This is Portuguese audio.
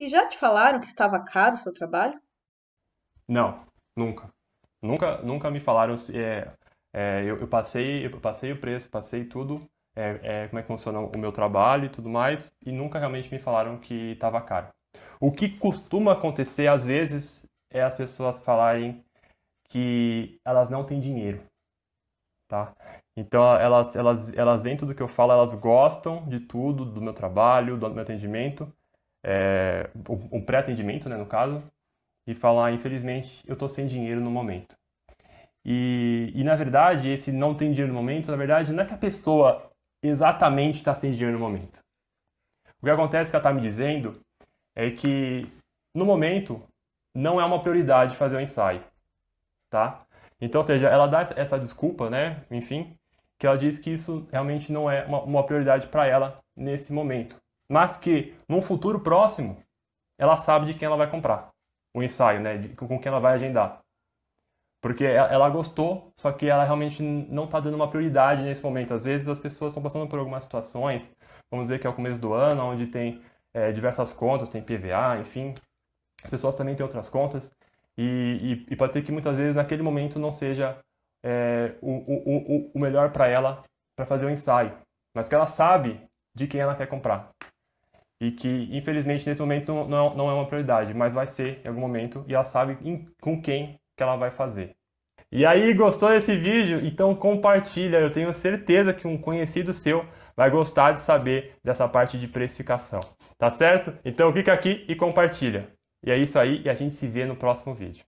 E já te falaram que estava caro o seu trabalho? Não, nunca. Nunca, nunca me falaram se é, é, eu, eu, passei, eu passei o preço, passei tudo, é, é, como é que funciona o meu trabalho e tudo mais, e nunca realmente me falaram que estava caro. O que costuma acontecer às vezes é as pessoas falarem que elas não têm dinheiro, tá? Então elas elas elas veem tudo que eu falo, elas gostam de tudo, do meu trabalho, do meu atendimento, é, o, o pré-atendimento, né, no caso, e falar, infelizmente, eu estou sem dinheiro no momento. E, e, na verdade, esse não tem dinheiro no momento, na verdade, não é que a pessoa exatamente está sem dinheiro no momento. O que acontece que ela está me dizendo é que, no momento, não é uma prioridade fazer o um ensaio, tá? Então, ou seja, ela dá essa desculpa, né? Enfim, que ela diz que isso realmente não é uma, uma prioridade para ela nesse momento mas que num futuro próximo ela sabe de quem ela vai comprar o ensaio, né? De, com quem ela vai agendar. Porque ela, gostou, só que ela realmente não está dando uma prioridade nesse momento. Às vezes as pessoas estão passando por algumas situações, vamos dizer que é o começo do ano, onde tem é, diversas contas, tem PVA, enfim. As pessoas também têm outras contas. E, e, e pode ser que muitas vezes naquele momento não seja é, o, o, o, o melhor para ela para fazer o ensaio. Mas que ela sabe de quem ela quer comprar e que infelizmente nesse momento não, é, não é uma prioridade, mas vai ser em algum momento e ela sabe em, com quem que ela vai fazer. E aí, gostou desse vídeo? Então compartilha, eu tenho certeza que um conhecido seu vai gostar de saber dessa parte de precificação, tá certo? Então clica aqui e compartilha. E é isso aí e a gente se vê no próximo vídeo.